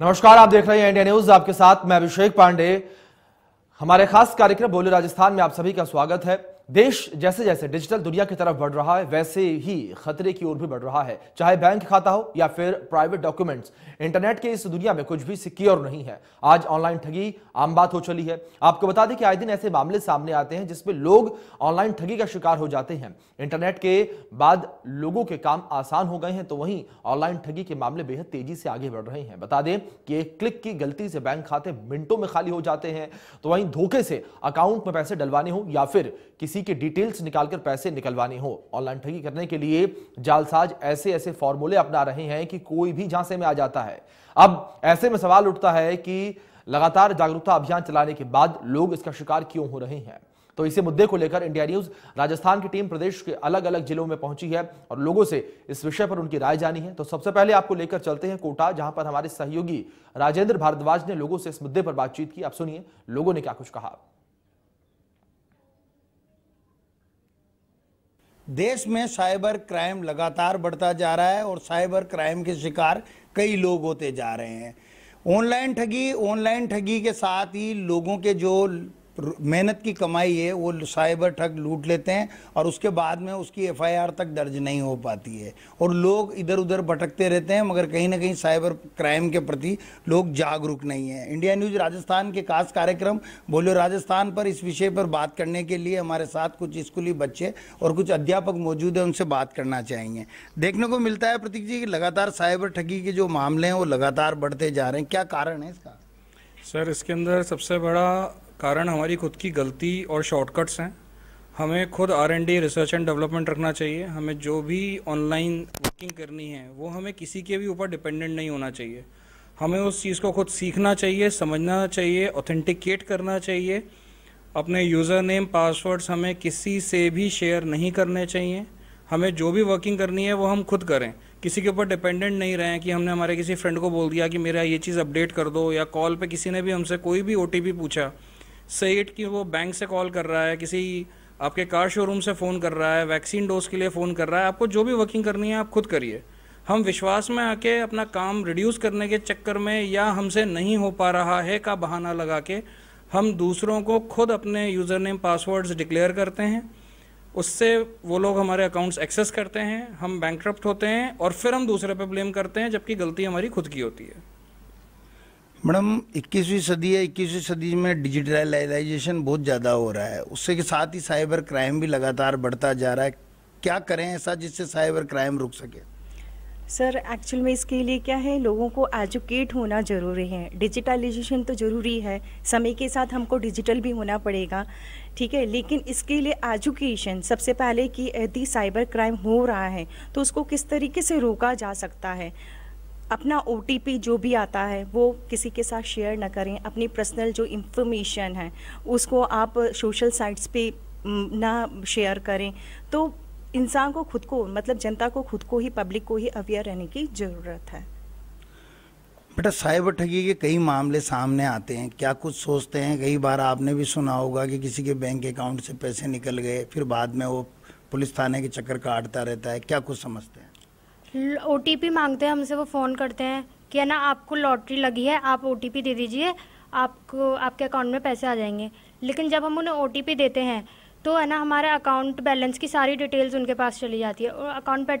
नमस्कार आप देख रहे हैं इंडिया न्यूज आपके साथ मैं अभिषेक पांडे हमारे खास कार्यक्रम बोले राजस्थान में आप सभी का स्वागत है देश जैसे जैसे डिजिटल दुनिया की तरफ बढ़ रहा है वैसे ही खतरे की ओर भी बढ़ रहा है चाहे बैंक खाता हो या फिर प्राइवेट डॉक्यूमेंट्स इंटरनेट के इस दुनिया में कुछ भी सिक्योर नहीं है आज ऑनलाइन ठगी आम बात हो चली है आपको बता दें कि आए दिन ऐसे मामले सामने आते हैं जिसमें लोग ऑनलाइन ठगी का शिकार हो जाते हैं इंटरनेट के बाद लोगों के काम आसान हो गए हैं तो वहीं ऑनलाइन ठगी के मामले बेहद तेजी से आगे बढ़ रहे हैं बता दें कि एक क्लिक की गलती से बैंक खाते मिनटों में खाली हो जाते हैं तो वहीं धोखे से अकाउंट में पैसे डलवाने हो या फिर किसी किसी के डिटेल्स निकालकर पैसे निकलवाने हो ऑनलाइन ठगी करने के लिए जालसाज ऐसे ऐसे फॉर्मूले अपना रहे हैं कि कोई भी झांसे में आ जाता है अब ऐसे में सवाल उठता है कि लगातार जागरूकता अभियान चलाने के बाद लोग इसका शिकार क्यों हो रहे हैं तो इसी मुद्दे को लेकर इंडिया न्यूज राजस्थान की टीम प्रदेश के अलग अलग जिलों में पहुंची है और लोगों से इस विषय पर उनकी राय जानी है तो सबसे पहले आपको लेकर चलते हैं कोटा जहां पर हमारे सहयोगी राजेंद्र भारद्वाज ने लोगों से इस मुद्दे पर बातचीत की आप सुनिए लोगों ने क्या कुछ कहा देश में साइबर क्राइम लगातार बढ़ता जा रहा है और साइबर क्राइम के शिकार कई लोग होते जा रहे हैं ऑनलाइन ठगी ऑनलाइन ठगी के साथ ही लोगों के जो मेहनत की कमाई है वो साइबर ठग लूट लेते हैं और उसके बाद में उसकी एफआईआर तक दर्ज नहीं हो पाती है और लोग इधर उधर भटकते रहते हैं मगर कहीं ना कहीं साइबर क्राइम के प्रति लोग जागरूक नहीं है इंडिया न्यूज़ राजस्थान के खास कार्यक्रम बोलो राजस्थान पर इस विषय पर बात करने के लिए हमारे साथ कुछ स्कूली बच्चे और कुछ अध्यापक मौजूद हैं उनसे बात करना चाहेंगे देखने को मिलता है प्रतीक जी लगातार साइबर ठगी के जो मामले हैं वो लगातार बढ़ते जा रहे हैं क्या कारण है इसका सर इसके अंदर सबसे बड़ा कारण हमारी खुद की गलती और शॉर्टकट्स हैं हमें खुद R and D research and development रखना चाहिए हमें जो भी ऑनलाइन वर्किंग करनी है वो हमें किसी के भी ऊपर डिपेंडेंट नहीं होना चाहिए हमें उस चीज़ को खुद सीखना चाहिए समझना चाहिए ऑथेंटिकेट करना चाहिए अपने यूज़र नेम पासवर्ड्स हमें किसी से भी शेयर नहीं करने चाहिए हमें जो भी वर्किंग करनी है वो हम खुद करें किसी के ऊपर डिपेंडेंट नहीं रहें कि हमने हमारे किसी फ्रेंड को बोल दिया कि मेरा ये चीज़ अपडेट कर दो या कॉल पे किसी ने भी हमसे कोई भी ओ पूछा सईद कि वो बैंक से कॉल कर रहा है किसी आपके कार शोरूम से फ़ोन कर रहा है वैक्सीन डोज के लिए फ़ोन कर रहा है आपको जो भी वर्किंग करनी है आप खुद करिए हम विश्वास में आके अपना काम रिड्यूस करने के चक्कर में या हमसे नहीं हो पा रहा है का बहाना लगा के हम दूसरों को खुद अपने यूज़र नेम पासवर्ड्स डिक्लेयर करते हैं उससे वो लोग हमारे अकाउंट्स एक्सेस करते हैं हम बैंक होते हैं और फिर हम दूसरे पे ब्लेम करते हैं जबकि गलती हमारी खुद की होती है मैडम 21वीं सदी है 21वीं सदी में डिजिटलाइजेशन बहुत ज़्यादा हो रहा है उससे के साथ ही साइबर क्राइम भी लगातार बढ़ता जा रहा है क्या करें ऐसा जिससे साइबर क्राइम रुक सके सर एक्चुअल में इसके लिए क्या है लोगों को एजुकेट होना ज़रूरी है डिजिटलाइजेशन तो ज़रूरी है समय के साथ हमको डिजिटल भी होना पड़ेगा ठीक है लेकिन इसके लिए एजुकेशन सबसे पहले कि यदि साइबर क्राइम हो रहा है तो उसको किस तरीके से रोका जा सकता है अपना ओ जो भी आता है वो किसी के साथ शेयर ना करें अपनी पर्सनल जो इंफॉर्मेशन है उसको आप सोशल साइट्स पे ना शेयर करें तो इंसान को खुद को मतलब जनता को खुद को ही पब्लिक को ही अवेयर रहने की ज़रूरत है बेटा साइबर ठगी के कई मामले सामने आते हैं क्या कुछ सोचते हैं कई बार आपने भी सुना होगा कि किसी के बैंक अकाउंट से पैसे निकल गए फिर बाद में वो पुलिस थाने के चक्कर काटता रहता है क्या कुछ समझते हैं ओ मांगते हैं हमसे वो फ़ोन करते हैं कि है ना आपको लॉटरी लगी है आप ओ दे दीजिए आपको आपके अकाउंट में पैसे आ जाएंगे लेकिन जब हम उन्हें ओ देते हैं तो है ना हमारे अकाउंट बैलेंस की सारी डिटेल्स उनके पास चली जाती है और अकाउंट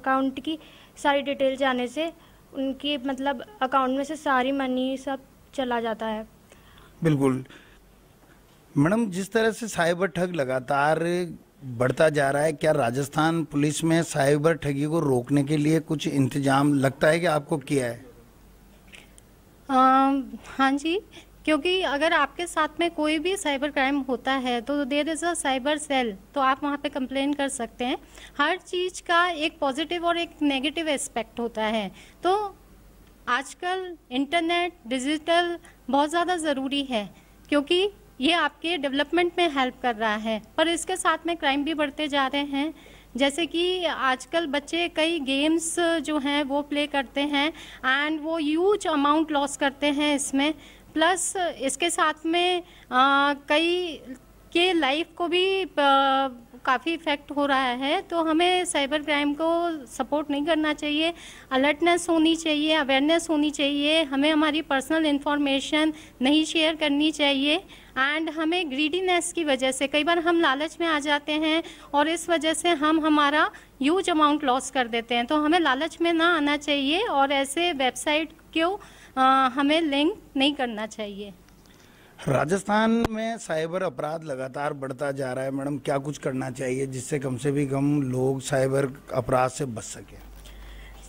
अकाउंट की सारी डिटेल जाने से उनकी मतलब अकाउंट में से सारी मनी सब चला जाता है बिल्कुल मैडम जिस तरह से साइबर ठग लगातार बढ़ता जा रहा है क्या राजस्थान पुलिस में साइबर ठगी को रोकने के लिए कुछ इंतजाम लगता है कि आपको किया है आ, हाँ जी क्योंकि अगर आपके साथ में कोई भी साइबर क्राइम होता है तो there is a cyber cell तो आप वहाँ पे कंप्लेन कर सकते हैं हर चीज़ का एक पॉजिटिव और एक नेगेटिव एस्पेक्ट होता है तो आजकल इंटरनेट डिजिटल बहुत ज़्यादा ज़रूरी है क्योंकि ये आपके डेवलपमेंट में हेल्प कर रहा है पर इसके साथ में क्राइम भी बढ़ते जा रहे हैं जैसे कि आजकल बच्चे कई गेम्स जो हैं वो प्ले करते हैं एंड वो यूज अमाउंट लॉस करते हैं इसमें प्लस इसके साथ में आ, कई के लाइफ को भी काफ़ी इफ़ेक्ट हो रहा है तो हमें साइबर क्राइम को सपोर्ट नहीं करना चाहिए अलर्टनेस होनी चाहिए अवेयरनेस होनी चाहिए हमें हमारी पर्सनल इन्फॉर्मेशन नहीं शेयर करनी चाहिए एंड हमें ग्रीडीनेस की वजह से कई बार हम लालच में आ जाते हैं और इस वजह से हम हमारा यूज अमाउंट लॉस कर देते हैं तो हमें लालच में ना आना चाहिए और ऐसे वेबसाइट क्यों हमें लिंक नहीं करना चाहिए राजस्थान में साइबर अपराध लगातार बढ़ता जा रहा है मैडम क्या कुछ करना चाहिए जिससे कम से भी कम लोग साइबर अपराध से बच सकें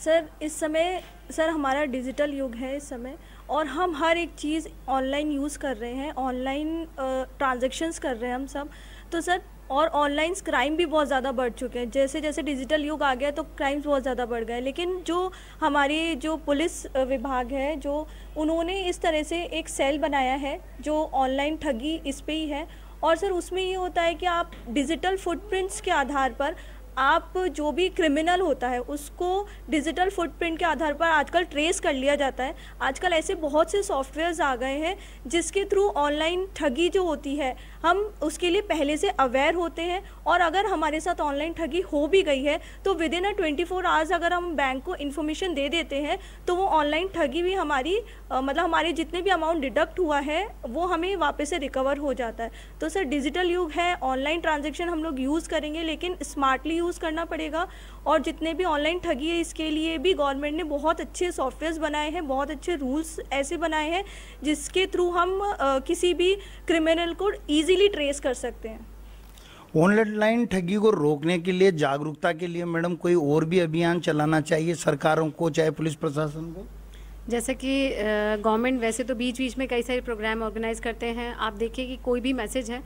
सर इस समय सर हमारा डिजिटल युग है इस समय और हम हर एक चीज़ ऑनलाइन यूज़ कर रहे हैं ऑनलाइन ट्रांजेक्शन्स कर रहे हैं हम सब तो सर और ऑनलाइन क्राइम भी बहुत ज़्यादा बढ़ चुके हैं जैसे जैसे डिजिटल युग आ गया तो क्राइम्स बहुत ज़्यादा बढ़ गए लेकिन जो हमारी जो पुलिस विभाग है जो उन्होंने इस तरह से एक सेल बनाया है जो ऑनलाइन ठगी इस पर ही है और सर उसमें ये होता है कि आप डिजिटल फुटप्रिंट्स के आधार पर आप जो भी क्रिमिनल होता है उसको डिजिटल फुटप्रिंट के आधार पर आजकल ट्रेस कर लिया जाता है आजकल ऐसे बहुत से सॉफ्टवेयर्स आ गए हैं जिसके थ्रू ऑनलाइन ठगी जो होती है हम उसके लिए पहले से अवेयर होते हैं और अगर हमारे साथ ऑनलाइन ठगी हो भी गई है तो within a twenty four hours अगर हम बैंक को इन्फॉर्मेशन दे देते हैं तो वो ऑनलाइन ठगी भी हमारी आ, मतलब हमारे जितने भी अमाउंट डिडक्ट हुआ है वो हमें वापस से रिकवर हो जाता है तो सर डिजिटल युग है ऑनलाइन ट्रांजेक्शन हम लोग यूज़ करेंगे लेकिन स्मार्टली यूज़ करना पड़ेगा और जितने भी ऑनलाइन ठगी है इसके लिए भी गवर्नमेंट ने बहुत अच्छे सॉफ्टवेयर्स बनाए हैं बहुत अच्छे रूल्स ऐसे बनाए हैं जिसके थ्रू हम आ, किसी भी क्रिमिनल को ईजिली ट्रेस कर सकते हैं ऑनलाइन ठगी को रोकने के लिए जागरूकता के लिए मैडम कोई और भी अभियान चलाना चाहिए सरकारों को चाहे पुलिस प्रशासन को जैसे कि गवर्नमेंट वैसे तो बीच बीच में कई सारे प्रोग्राम ऑर्गेनाइज करते हैं आप देखिए कि कोई भी मैसेज है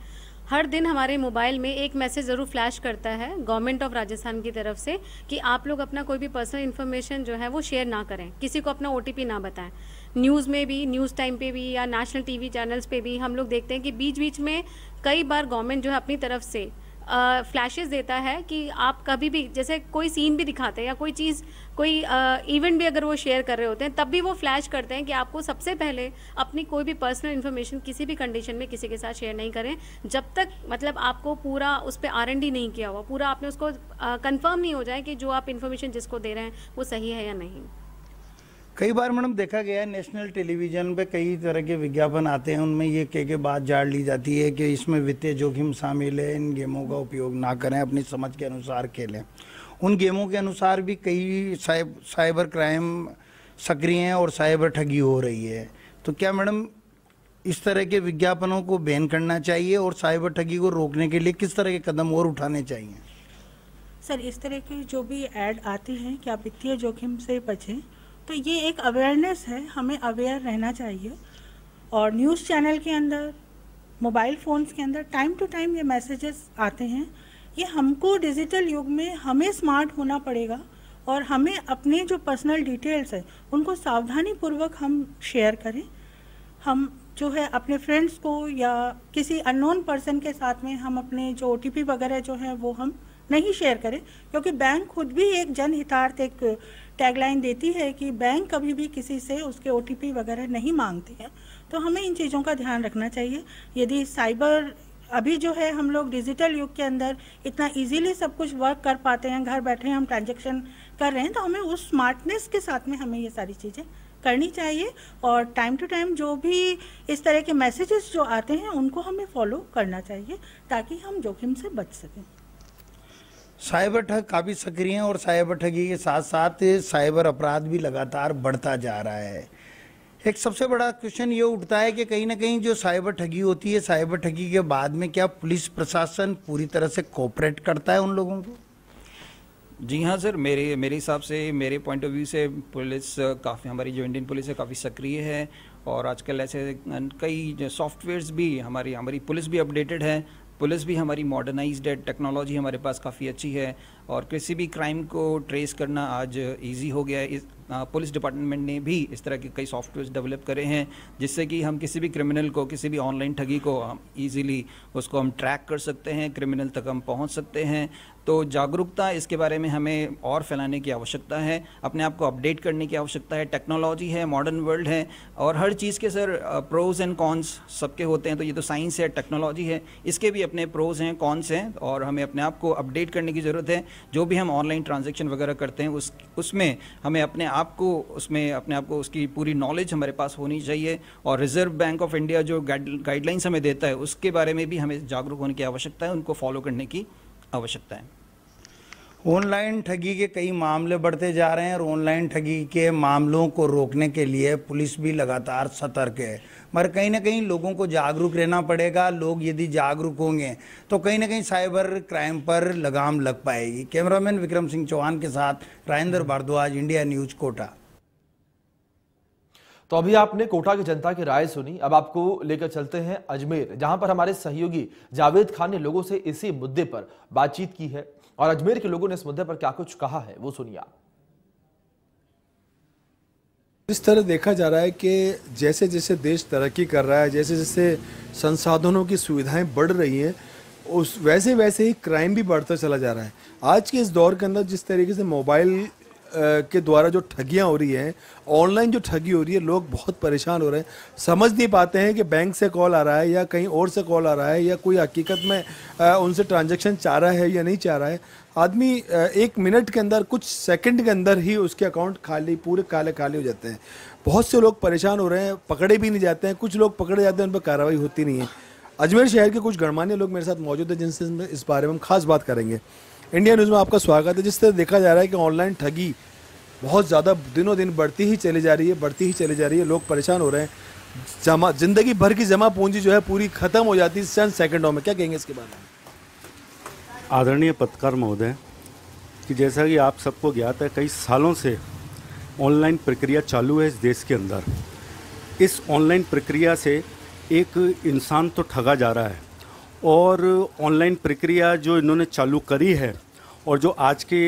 हर दिन हमारे मोबाइल में एक मैसेज ज़रूर फ्लैश करता है गवर्नमेंट ऑफ राजस्थान की तरफ से कि आप लोग अपना कोई भी पर्सनल इन्फॉर्मेशन जो है वो शेयर ना करें किसी को अपना ओ ना बताएं न्यूज़ में भी न्यूज़ टाइम पे भी या नेशनल टीवी चैनल्स पे भी हम लोग देखते हैं कि बीच बीच में कई बार गवर्नमेंट जो है अपनी तरफ से फ्लैशेस देता है कि आप कभी भी जैसे कोई सीन भी दिखाते हैं या कोई चीज़ कोई इवेंट भी अगर वो शेयर कर रहे होते हैं तब भी वो फ्लैश करते हैं कि आपको सबसे पहले अपनी कोई भी पर्सनल इन्फॉर्मेशन किसी भी कंडीशन में किसी के साथ शेयर नहीं करें जब तक मतलब आपको पूरा उस पर आर नहीं किया हुआ पूरा आपने उसको कन्फर्म नहीं हो जाए कि जो आप इन्फॉर्मेशन जिसको दे रहे हैं वो सही है या नहीं कई बार मैडम देखा गया है नेशनल टेलीविजन पे कई तरह के विज्ञापन आते हैं उनमें ये कह के बात जाड़ ली जाती है कि इसमें वित्तीय जोखिम शामिल है इन गेमों का उपयोग ना करें अपनी समझ के अनुसार खेलें उन गेमों के अनुसार भी कई साइब साइबर क्राइम सक्रिय हैं और साइबर ठगी हो रही है तो क्या मैडम इस तरह के विज्ञापनों को बैन करना चाहिए और साइबर ठगी को रोकने के लिए किस तरह के कदम और उठाने चाहिए सर इस तरह के जो भी एड आते हैं क्या वित्तीय जोखिम से बचें तो ये एक अवेयरनेस है हमें अवेयर रहना चाहिए और न्यूज़ चैनल के अंदर मोबाइल फ़ोन्स के अंदर टाइम टू टाइम ये मैसेजेस आते हैं ये हमको डिजिटल युग में हमें स्मार्ट होना पड़ेगा और हमें अपने जो पर्सनल डिटेल्स हैं उनको सावधानी पूर्वक हम शेयर करें हम जो है अपने फ्रेंड्स को या किसी अननोन पर्सन के साथ में हम अपने जो ओ वगैरह जो है वो हम नहीं शेयर करें क्योंकि बैंक खुद भी एक जनहितार्थ एक टैगलाइन देती है कि बैंक कभी भी किसी से उसके ओ वगैरह नहीं मांगते हैं तो हमें इन चीज़ों का ध्यान रखना चाहिए यदि साइबर अभी जो है हम लोग डिजिटल युग के अंदर इतना इजीली सब कुछ वर्क कर पाते हैं घर बैठे हम ट्रांजेक्शन कर रहे हैं तो हमें उस स्मार्टनेस के साथ में हमें ये सारी चीज़ें करनी चाहिए और टाइम टू टाइम जो भी इस तरह के मैसेजेस जो आते हैं उनको हमें फॉलो करना चाहिए ताकि हम जोखिम से बच सकें साइबर ठग काफ़ी सक्रिय हैं और साइबर ठगी के साथ साथ साइबर अपराध भी लगातार बढ़ता जा रहा है एक सबसे बड़ा क्वेश्चन ये उठता है कि कहीं ना कहीं जो साइबर ठगी होती है साइबर ठगी के बाद में क्या पुलिस प्रशासन पूरी तरह से कोऑपरेट करता है उन लोगों को जी हाँ सर मेरे मेरे हिसाब से मेरे पॉइंट ऑफ व्यू से पुलिस काफ़ी हमारी जो इंडियन पुलिस है काफ़ी सक्रिय है और आजकल ऐसे कई सॉफ्टवेयर्स भी हमारी हमारी पुलिस भी अपडेटेड है पुलिस भी हमारी मॉडर्नाइज्ड है टेक्नोलॉजी हमारे पास काफ़ी अच्छी है और किसी भी क्राइम को ट्रेस करना आज इजी हो गया है इस पुलिस डिपार्टमेंट ने भी इस तरह के कई सॉफ्टवेयर डेवलप करे हैं जिससे कि हम किसी भी क्रिमिनल को किसी भी ऑनलाइन ठगी को हम ईजीली उसको हम ट्रैक कर सकते हैं क्रिमिनल तक हम पहुंच सकते हैं तो जागरूकता इसके बारे में हमें और फैलाने की आवश्यकता है अपने आप को अपडेट करने की आवश्यकता है टेक्नोलॉजी है मॉडर्न वर्ल्ड है और हर चीज़ के सर प्रोज एंड कॉन्स सबके होते हैं तो ये तो साइंस है टेक्नोलॉजी है इसके भी अपने प्रोज हैं कॉन्स हैं और हमें अपने आप को अपडेट करने की ज़रूरत है जो भी हम ऑनलाइन ट्रांजेक्शन वगैरह करते हैं उस उसमें हमें अपने आप को उसमें अपने आप को उसकी पूरी नॉलेज हमारे पास होनी चाहिए और रिजर्व बैंक ऑफ इंडिया जो गाइडलाइंस हमें देता है उसके बारे में भी हमें जागरूक होने की आवश्यकता है उनको फॉलो करने की आवश्यकता है ऑनलाइन ठगी के कई मामले बढ़ते जा रहे हैं और ऑनलाइन ठगी के मामलों को रोकने के लिए पुलिस भी लगातार सतर्क है मगर कहीं ना कहीं लोगों को जागरूक रहना पड़ेगा लोग यदि जागरूक होंगे तो कहीं ना कहीं साइबर क्राइम पर लगाम लग पाएगी कैमरामैन विक्रम सिंह चौहान के साथ राजेंद्र भारद्वाज इंडिया न्यूज़ कोटा तो अभी आपने कोटा की जनता की राय सुनी अब आपको लेकर चलते हैं अजमेर जहां पर हमारे सहयोगी जावेद खान ने लोगों से इसी मुद्दे पर बातचीत की है और अजमेर के लोगों ने इस मुद्दे पर क्या कुछ कहा है वो सुनिए आप इस तरह देखा जा रहा है कि जैसे जैसे देश तरक्की कर रहा है जैसे जैसे संसाधनों की सुविधाएं बढ़ रही हैं उस वैसे वैसे ही क्राइम भी बढ़ता चला जा रहा है आज के इस दौर के अंदर जिस तरीके से मोबाइल के द्वारा जो ठगियाँ हो रही हैं ऑनलाइन जो ठगी हो रही है लोग बहुत परेशान हो रहे हैं समझ नहीं पाते हैं कि बैंक से कॉल आ रहा है या कहीं और से कॉल आ रहा है या कोई हकीकत में उनसे ट्रांजेक्शन चाह रहा है या नहीं चाह रहा है आदमी एक मिनट के अंदर कुछ सेकंड के अंदर ही उसके अकाउंट खाली पूरे काले काले हो जाते हैं बहुत से लोग परेशान हो रहे हैं पकड़े भी नहीं जाते हैं कुछ लोग पकड़े जाते हैं उन पर कार्रवाई होती नहीं है अजमेर शहर के कुछ गणमान्य लोग मेरे साथ मौजूद हैं जिनसे इस बारे में हम खास बात करेंगे इंडिया न्यूज़ में आपका स्वागत है जिस तरह देखा जा रहा है कि ऑनलाइन ठगी बहुत ज़्यादा दिनों दिन बढ़ती ही चली जा रही है बढ़ती ही चली जा रही है लोग परेशान हो रहे हैं जमा ज़िंदगी भर की जमा पूंजी जो है पूरी ख़त्म हो जाती है चंद सेकंडों में क्या कहेंगे इसके बारे में आदरणीय पत्रकार महोदय कि जैसा कि आप सबको ज्ञात है कई सालों से ऑनलाइन प्रक्रिया चालू है इस देश के अंदर इस ऑनलाइन प्रक्रिया से एक इंसान तो ठगा जा रहा है और ऑनलाइन प्रक्रिया जो इन्होंने चालू करी है और जो आज के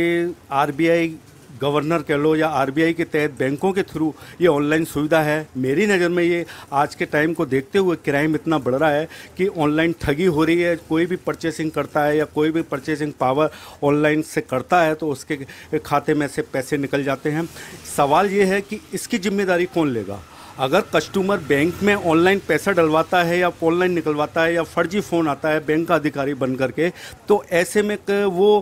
आरबीआई गवर्नर कह लो या आरबीआई के तहत बैंकों के थ्रू ये ऑनलाइन सुविधा है मेरी नज़र में ये आज के टाइम को देखते हुए क्राइम इतना बढ़ रहा है कि ऑनलाइन ठगी हो रही है कोई भी परचेसिंग करता है या कोई भी परचेसिंग पावर ऑनलाइन से करता है तो उसके खाते में से पैसे निकल जाते हैं सवाल ये है कि इसकी जिम्मेदारी कौन लेगा अगर कस्टमर बैंक में ऑनलाइन पैसा डलवाता है या ऑनलाइन निकलवाता है या फर्जी फ़ोन आता है बैंक का अधिकारी बन करके तो ऐसे में वो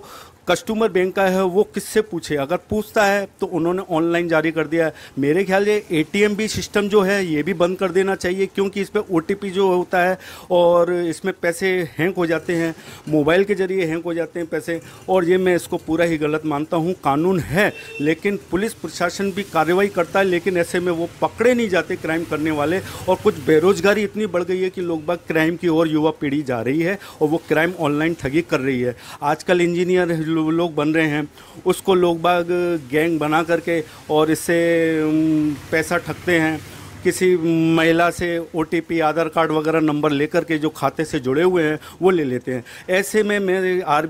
कस्टमर बैंक का है वो किससे पूछे अगर पूछता है तो उन्होंने ऑनलाइन जारी कर दिया है मेरे ख्याल से ए भी सिस्टम जो है ये भी बंद कर देना चाहिए क्योंकि इस पर ओ जो होता है और इसमें पैसे हैंक हो जाते हैं मोबाइल के ज़रिए हैंक हो जाते हैं पैसे और ये मैं इसको पूरा ही गलत मानता हूँ कानून है लेकिन पुलिस प्रशासन भी कार्रवाई करता है लेकिन ऐसे में वो पकड़े नहीं जाते क्राइम करने वाले और कुछ बेरोजगारी इतनी बढ़ गई है कि लोग बाग क्राइम की ओर युवा पीढ़ी जा रही है और वो क्राइम ऑनलाइन ठगी कर रही है आजकल इंजीनियर लोग बन रहे हैं उसको लोग बाग गैंग बना करके और इससे पैसा ठगते हैं किसी महिला से ओ आधार कार्ड वगैरह नंबर लेकर के जो खाते से जुड़े हुए हैं वो ले लेते हैं ऐसे में मैं आर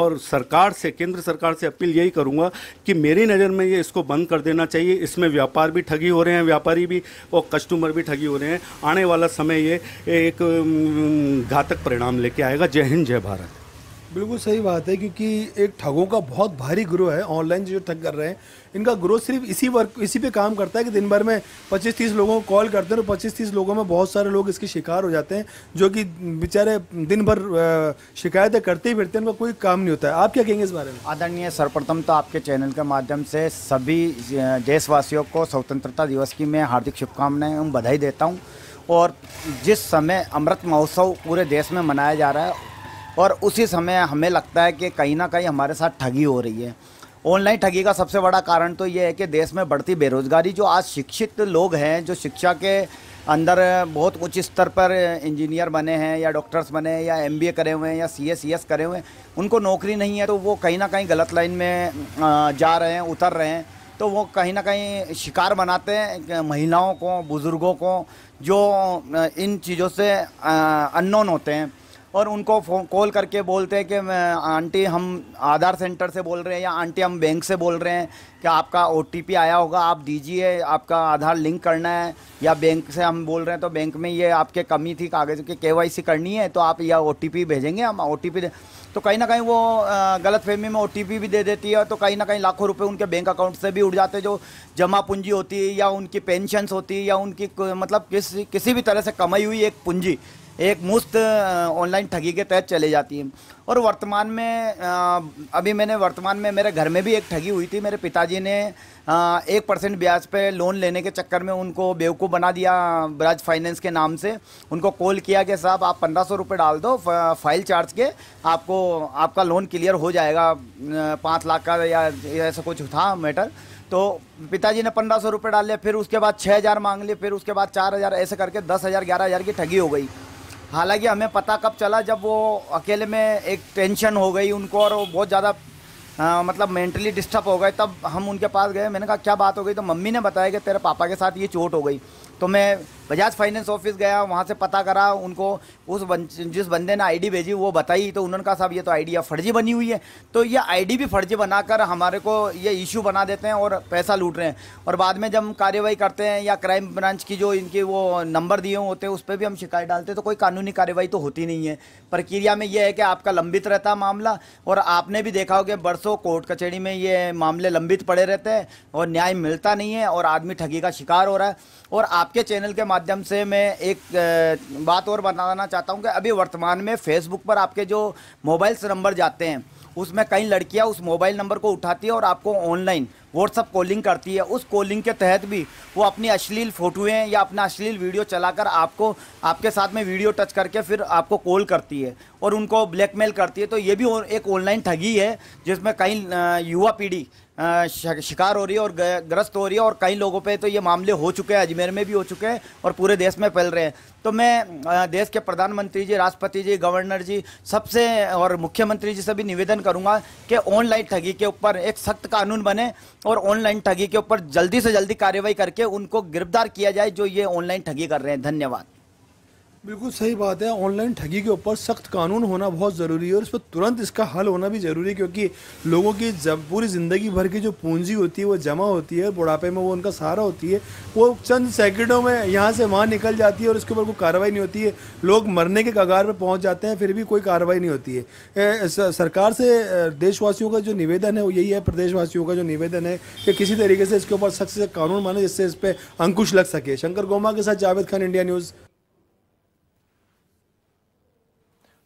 और सरकार से केंद्र सरकार से अपील यही करूँगा कि मेरी नज़र में ये इसको बंद कर देना चाहिए इसमें व्यापार भी ठगी हो रहे हैं व्यापारी भी और कस्टमर भी ठगी हो रहे हैं आने वाला समय ये एक घातक परिणाम लेके आएगा जय हिंद जय भारत बिल्कुल सही बात है क्योंकि एक ठगों का बहुत भारी ग्रोह है ऑनलाइन जो ठग कर रहे हैं इनका ग्रोह सिर्फ इसी वर्क इसी पे काम करता है कि दिन भर में 25-30 लोगों को कॉल करते हैं और 25-30 लोगों में बहुत सारे लोग इसके शिकार हो जाते हैं जो कि बेचारे दिन भर शिकायतें करते ही फिरते हैं उनका कोई काम नहीं होता है आप क्या कहेंगे इस बारे में आदरणीय सर्वप्रथम तो आपके चैनल के माध्यम से सभी देशवासियों को स्वतंत्रता दिवस की मैं हार्दिक शुभकामनाएँ एवं बधाई देता हूँ और जिस समय अमृत महोत्सव पूरे देश में मनाया जा रहा है और उसी समय हमें लगता है कि कहीं ना कहीं हमारे साथ ठगी हो रही है ऑनलाइन ठगी का सबसे बड़ा कारण तो ये है कि देश में बढ़ती बेरोजगारी जो आज शिक्षित लोग हैं जो शिक्षा के अंदर बहुत उच्च स्तर पर इंजीनियर बने हैं या डॉक्टर्स बने हैं या एमबीए करे हुए हैं या सी एस सी एस करे हुए हैं उनको नौकरी नहीं है तो वो कहीं ना कहीं गलत लाइन में जा रहे हैं उतर रहे हैं तो वो कहीं ना कहीं शिकार बनाते हैं महिलाओं को बुज़ुर्गों को जो इन चीज़ों से अननोन होते हैं और उनको कॉल करके बोलते हैं कि आंटी हम आधार सेंटर से बोल रहे हैं या आंटी हम बैंक से बोल रहे हैं कि आपका ओ आया होगा आप दीजिए आपका आधार लिंक करना है या बैंक से हम बोल रहे हैं तो बैंक में ये आपके कमी थी कागज़ की के वाई करनी है तो आप यह ओ भेजेंगे हम ओ तो कहीं ना कहीं वो गलत फहमी में ओ भी दे देती है तो कहीं ना कहीं लाखों रुपए उनके बैंक अकाउंट से भी उड़ जाते जो जमा पूंजी होती है या उनकी पेंशन्स होती है या उनकी मतलब किसी किसी भी तरह से कमाई हुई एक पूंजी एक मुफ्त ऑनलाइन ठगी के तहत चले जाती हैं और वर्तमान में अभी मैंने वर्तमान में मेरे घर में भी एक ठगी हुई थी मेरे पिताजी ने एक परसेंट ब्याज पे लोन लेने के चक्कर में उनको बेवकूफ़ बना दिया बजाज फाइनेंस के नाम से उनको कॉल किया कि साहब आप पंद्रह सौ रुपये डाल दो फाइल चार्ज के आपको आपका लोन क्लियर हो जाएगा पाँच लाख का या ऐसा कुछ था मैटर तो पिताजी ने पंद्रह सौ रुपये डाले फिर उसके बाद छः हज़ार मांग लिए फिर उसके बाद चार हज़ार ऐसे करके दस हज़ार ग्यारह हज़ार की ठगी हो गई हालांकि हमें पता कब चला जब वो अकेले में एक टेंशन हो गई उनको और वो बहुत ज़्यादा मतलब मेंटली डिस्टर्ब हो गए तब हम उनके पास गए मैंने कहा क्या बात हो गई तो मम्मी ने बताया कि तेरे पापा के साथ ये चोट हो गई तो मैं बजाज फाइनेंस ऑफिस गया वहाँ से पता करा उनको उस बन, जिस बंदे ने आईडी भेजी वो बताई तो उन्होंने कहा साहब ये तो आईडी या फर्जी बनी हुई है तो ये आईडी भी फर्जी बनाकर हमारे को ये इशू बना देते हैं और पैसा लूट रहे हैं और बाद में जब हम कार्यवाही करते हैं या क्राइम ब्रांच की जो इनके वो नंबर दिए होते हैं उस पर भी हम शिकायत डालते हैं तो कोई कानूनी कार्रवाई तो होती नहीं है प्रक्रिया में यह है कि आपका लंबित रहता मामला और आपने भी देखा होगा बरसों कोर्ट कचहरी में ये मामले लंबित पड़े रहते हैं और न्याय मिलता नहीं है और आदमी ठगी का शिकार हो रहा है और आप आपके चैनल के माध्यम से मैं एक बात और बताना चाहता हूँ कि अभी वर्तमान में फेसबुक पर आपके जो मोबाइल्स नंबर जाते हैं उसमें कई लड़कियां उस मोबाइल नंबर को उठाती है और आपको ऑनलाइन व्हाट्सअप कॉलिंग करती है उस कॉलिंग के तहत भी वो अपनी अश्लील फ़ोटोएँ या अपना अश्लील वीडियो चलाकर आपको आपके साथ में वीडियो टच करके फिर आपको कॉल करती है और उनको ब्लैकमेल करती है तो ये भी एक ऑनलाइन ठगी है जिसमें कई युवा पीढ़ी शिकार हो रही है और ग्रस्त हो रही है और कई लोगों पे तो ये मामले हो चुके हैं अजमेर में भी हो चुके हैं और पूरे देश में फैल रहे हैं तो मैं देश के प्रधानमंत्री जी राष्ट्रपति जी गवर्नर जी सबसे और मुख्यमंत्री जी से भी निवेदन करूंगा कि ऑनलाइन ठगी के ऊपर एक सख्त कानून बने और ऑनलाइन ठगी के ऊपर जल्दी से जल्दी कार्रवाई करके उनको गिरफ्तार किया जाए जो ये ऑनलाइन ठगी कर रहे हैं धन्यवाद बिल्कुल सही बात है ऑनलाइन ठगी के ऊपर सख्त कानून होना बहुत ज़रूरी है और इस पर तुरंत इसका हल होना भी ज़रूरी है क्योंकि लोगों की जब पूरी ज़िंदगी भर की जो पूंजी होती है वो जमा होती है बुढ़ापे में वो उनका सहारा होती है वो चंद सेकंडों में यहाँ से वहाँ निकल जाती है और उसके ऊपर कोई कार्रवाई नहीं होती है लोग मरने के कगार पर पहुँच जाते हैं फिर भी कोई कार्रवाई नहीं होती है सरकार से देशवासियों का जो निवेदन है वो यही है प्रदेशवासियों का जो निवेदन है कि किसी तरीके से इसके ऊपर सख्त से कानून माने जिससे इस पर अंकुश लग सके शंकर गोमा के साथ जावेद खान इंडिया न्यूज़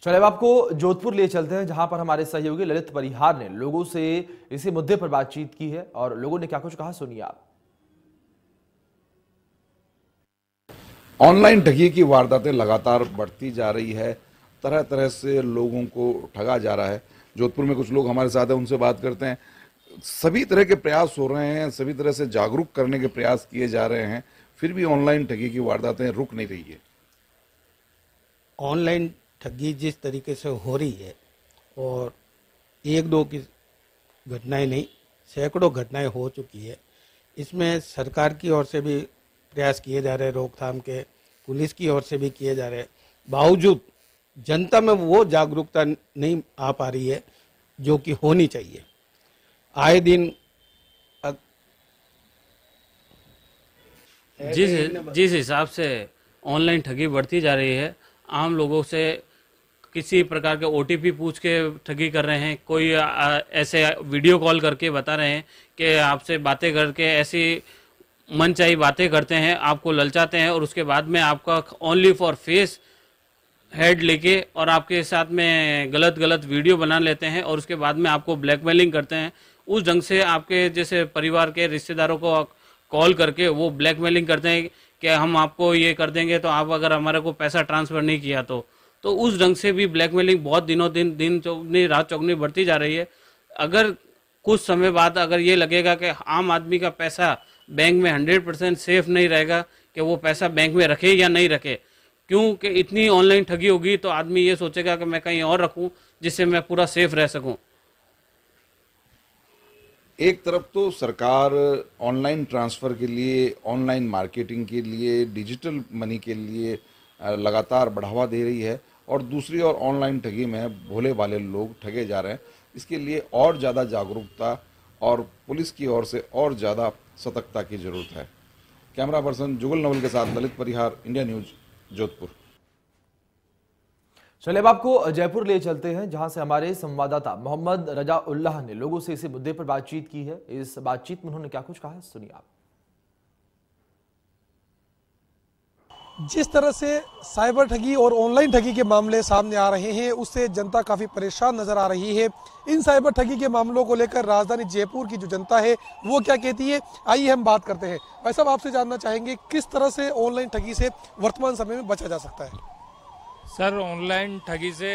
चले अब आपको जोधपुर ले चलते हैं जहां पर हमारे सहयोगी ललित परिहार ने लोगों से इसी मुद्दे पर बातचीत की है और लोगों ने क्या कुछ कहा सुनिए आप ऑनलाइन ठगी की वारदातें लगातार बढ़ती जा रही है तरह तरह से लोगों को ठगा जा रहा है जोधपुर में कुछ लोग हमारे साथ हैं उनसे बात करते हैं सभी तरह के प्रयास हो रहे हैं सभी तरह से जागरूक करने के प्रयास किए जा रहे हैं फिर भी ऑनलाइन ठगी की वारदातें रुक नहीं रही है ऑनलाइन ठगी जिस तरीके से हो रही है और एक दो की घटनाएं नहीं सैकड़ों घटनाएं हो चुकी है इसमें सरकार की ओर से भी प्रयास किए जा रहे रोकथाम के पुलिस की ओर से भी किए जा रहे बावजूद जनता में वो जागरूकता नहीं आ पा रही है जो कि होनी चाहिए आए दिन अग... जिस जिस हिसाब से ऑनलाइन ठगी बढ़ती जा रही है आम लोगों से किसी प्रकार के ओ पूछ के ठगी कर रहे हैं कोई ऐसे वीडियो कॉल करके बता रहे हैं कि आपसे बातें करके ऐसी मनचाही बातें करते हैं आपको ललचाते हैं और उसके बाद में आपका ओनली फॉर फेस हेड लेके और आपके साथ में गलत गलत वीडियो बना लेते हैं और उसके बाद में आपको ब्लैकमेलिंग करते हैं उस ढंग से आपके जैसे परिवार के रिश्तेदारों को कॉल करके वो ब्लैकमेलिंग करते हैं कि हम आपको ये कर देंगे तो आप अगर हमारे को पैसा ट्रांसफ़र नहीं किया तो तो उस ढंग से भी ब्लैकमेलिंग बहुत दिनों दिन दिन चौगनी रात चौगनी बढ़ती जा रही है अगर कुछ समय बाद अगर ये लगेगा कि आम आदमी का पैसा बैंक में हंड्रेड परसेंट सेफ नहीं रहेगा कि वो पैसा बैंक में रखे या नहीं रखे क्योंकि इतनी ऑनलाइन ठगी होगी तो आदमी ये सोचेगा कि मैं कहीं और रखूं जिससे मैं पूरा सेफ रह सकूं एक तरफ तो सरकार ऑनलाइन ट्रांसफ़र के लिए ऑनलाइन मार्केटिंग के लिए डिजिटल मनी के लिए लगातार बढ़ावा दे रही है और दूसरी और ऑनलाइन ठगी में भोले वाले लोग ठगे जा रहे हैं इसके लिए और ज़्यादा जागरूकता और पुलिस की ओर से और ज़्यादा सतर्कता की जरूरत है कैमरा पर्सन जुगल नवल के साथ ललित परिहार इंडिया न्यूज जोधपुर चले अब आपको जयपुर ले चलते हैं जहां से हमारे संवाददाता मोहम्मद रजा उल्लाह ने लोगों से इसी मुद्दे पर बातचीत की है इस बातचीत में उन्होंने क्या कुछ कहा सुनिए आप जिस तरह से साइबर ठगी और ऑनलाइन ठगी के मामले सामने आ रहे हैं उससे जनता काफ़ी परेशान नज़र आ रही है इन साइबर ठगी के मामलों को लेकर राजधानी जयपुर की जो जनता है वो क्या कहती है आइए हम बात करते हैं भाई साहब आपसे जानना चाहेंगे किस तरह से ऑनलाइन ठगी से वर्तमान समय में बचा जा सकता है सर ऑनलाइन ठगी से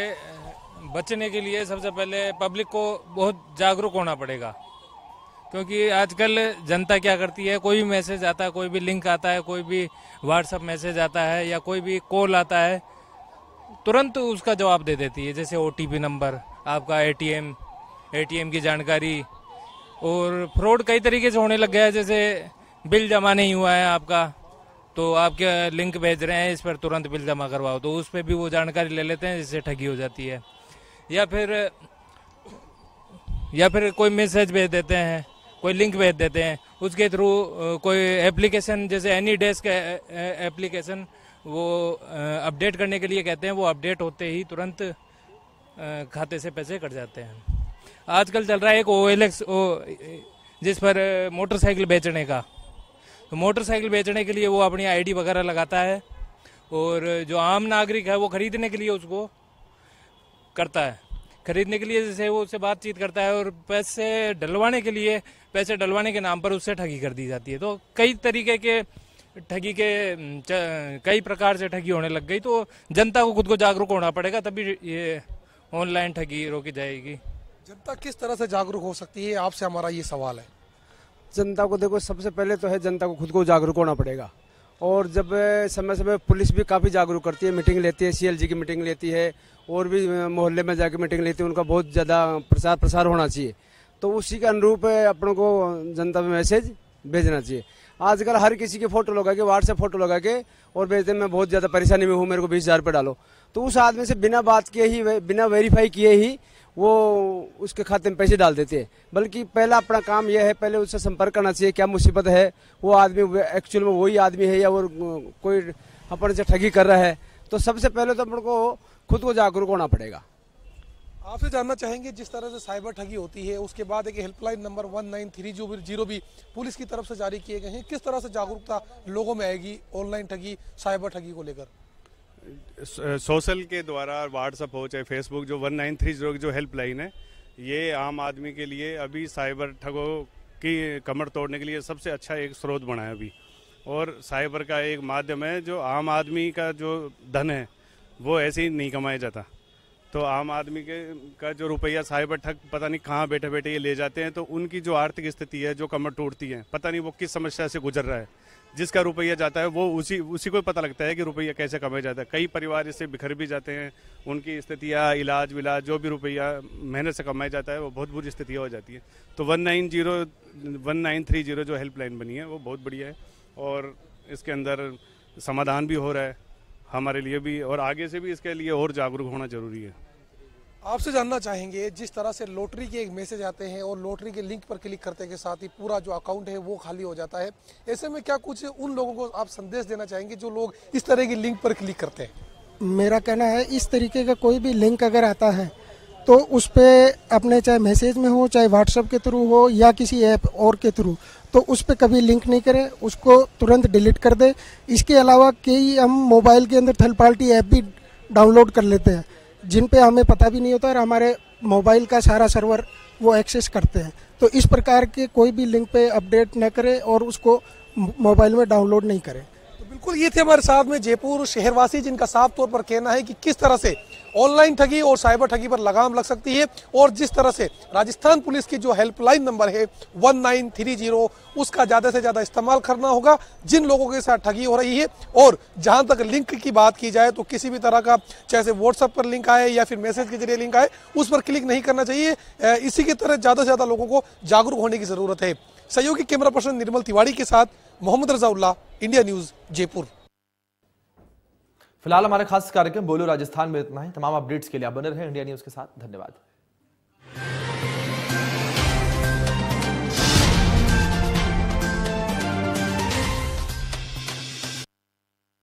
बचने के लिए सबसे पहले पब्लिक को बहुत जागरूक होना पड़ेगा क्योंकि आजकल जनता क्या करती है कोई भी मैसेज आता है कोई भी लिंक आता है कोई भी व्हाट्सअप मैसेज आता है या कोई भी कॉल आता है तुरंत उसका जवाब दे देती है जैसे ओ नंबर आपका ए एटीएम की जानकारी और फ्रॉड कई तरीके से होने लग गया है जैसे बिल जमा नहीं हुआ है आपका तो आपके लिंक भेज रहे हैं इस पर तुरंत बिल जमा करवाओ तो उस पर भी वो जानकारी ले लेते हैं जिससे ठगी हो जाती है या फिर या फिर कोई मैसेज भेज देते हैं कोई लिंक भेज देते हैं उसके थ्रू कोई एप्लीकेशन जैसे एनी डेस्क एप्लीकेशन वो अपडेट करने के लिए कहते हैं वो अपडेट होते ही तुरंत खाते से पैसे कट जाते हैं आजकल चल रहा है एक ओ एल एक्स ओ जिस पर मोटरसाइकिल बेचने का तो मोटरसाइकिल बेचने के लिए वो अपनी आईडी वगैरह लगाता है और जो आम नागरिक है वो खरीदने के लिए उसको करता है खरीदने के लिए जैसे वो उससे बातचीत करता है और पैसे डलवाने के लिए पैसे डलवाने के नाम पर उससे ठगी कर दी जाती है तो कई तरीके के ठगी के कई प्रकार से ठगी होने लग गई तो जनता को खुद को जागरूक होना पड़ेगा तभी ये ऑनलाइन ठगी रोकी जाएगी जनता किस तरह से जागरूक हो सकती है आपसे हमारा ये सवाल है जनता को देखो सबसे पहले तो है जनता को खुद को जागरूक होना पड़ेगा और जब समय समय पुलिस भी काफ़ी जागरूक करती है मीटिंग लेती है सीएलजी की मीटिंग लेती है और भी मोहल्ले में जाके मीटिंग लेती है उनका बहुत ज़्यादा प्रचार प्रसार होना चाहिए तो उसी के अनुरूप अपनों को जनता में मैसेज भेजना चाहिए आजकल हर किसी के फोटो लगा के व्हाट्सएप फोटो लगा के और भेजते मैं बहुत ज़्यादा परेशानी में हूँ मेरे को बीस हज़ार रुपये डालो तो उस आदमी से बिना बात किए ही बिना वेरीफाई किए ही वो उसके खाते में पैसे डाल देते हैं बल्कि पहला अपना काम यह है पहले उससे संपर्क करना चाहिए क्या मुसीबत है वो आदमी एक्चुअल में वही आदमी है या वो कोई अपन से ठगी कर रहा है तो सबसे पहले तो अपन को खुद को जागरूक होना पड़ेगा आपसे जानना चाहेंगे जिस तरह से साइबर ठगी होती है उसके बाद एक helpline number one nine three जो भी जीरो भी पुलिस की तरफ से जारी किए गए हैं किस तरह से जागरूकता लोगों में आएगी ऑनलाइन ठगी साइबर ठगी को लेकर सोशल के द्वारा व्हाट्सअप हो चाहे फेसबुक जो वन नाइन थ्री जीरो की जो हेल्पलाइन है ये आम आदमी के लिए अभी साइबर ठगों की कमर तोड़ने के लिए सबसे अच्छा एक स्रोत बना है अभी और साइबर का एक माध्यम है जो आम आदमी का जो धन है वो ऐसे ही नहीं कमाया जाता तो आम आदमी के का जो रुपया साइबर ठग पता नहीं कहाँ बैठे बैठे ये ले जाते हैं तो उनकी जो आर्थिक स्थिति है जो कमर टूटती है पता नहीं वो किस समस्या से गुजर रहा है जिसका रुपया जाता है वो उसी उसी को पता लगता है कि रुपया कैसे कमाया जाता है कई परिवार इससे बिखर भी जाते हैं उनकी स्थितियाँ इलाज विलाज जो भी रुपया मेहनत से कमाया जाता है वो बहुत बुरी स्थितियाँ हो जाती है तो one nine zero one nine three zero जो हेल्पलाइन बनी है वो बहुत बढ़िया है और इसके अंदर समाधान भी हो रहा है हमारे लिए भी और आगे से भी इसके लिए और जागरूक होना ज़रूरी है आपसे जानना चाहेंगे जिस तरह से लॉटरी के एक मैसेज आते हैं और लॉटरी के लिंक पर क्लिक करते के साथ ही पूरा जो अकाउंट है वो खाली हो जाता है ऐसे में क्या कुछ उन लोगों को आप संदेश देना चाहेंगे जो लोग इस तरह के लिंक पर क्लिक करते हैं मेरा कहना है इस तरीके का कोई भी लिंक अगर आता है तो उस पर अपने चाहे मैसेज में हो चाहे व्हाट्सएप के थ्रू हो या किसी ऐप और के थ्रू तो उस पर कभी लिंक नहीं करें उसको तुरंत डिलीट कर दें इसके अलावा कई हम मोबाइल के अंदर थर्ड पार्टी ऐप भी डाउनलोड कर लेते हैं जिन पे हमें पता भी नहीं होता और हमारे मोबाइल का सारा सर्वर वो एक्सेस करते हैं तो इस प्रकार के कोई भी लिंक पे अपडेट न करें और उसको मोबाइल में डाउनलोड नहीं करें बिल्कुल ये थे हमारे साथ में जयपुर शहरवासी जिनका साफ तौर पर कहना है कि किस तरह से ऑनलाइन ठगी और साइबर ठगी पर लगाम लग सकती है और जिस तरह से राजस्थान पुलिस की जो हेल्पलाइन नंबर है वन नाइन थ्री जीरो उसका ज़्यादा से ज़्यादा इस्तेमाल करना होगा जिन लोगों के साथ ठगी हो रही है और जहाँ तक लिंक की बात की जाए तो किसी भी तरह का चाहे व्हाट्सएप पर लिंक आए या फिर मैसेज के जरिए लिंक आए उस पर क्लिक नहीं करना चाहिए इसी की तरह ज़्यादा से ज़्यादा लोगों को जागरूक होने की ज़रूरत है सहयोगी कैमरा पर्सन निर्मल तिवारी के साथ मोहम्मद रजाउल्ला इंडिया न्यूज़ जयपुर फिलहाल हमारे खास कार्यक्रम बोलो राजस्थान में इतना ही तमाम अपडेट्स के लिए आप बने रहे इंडिया न्यूज़ के साथ धन्यवाद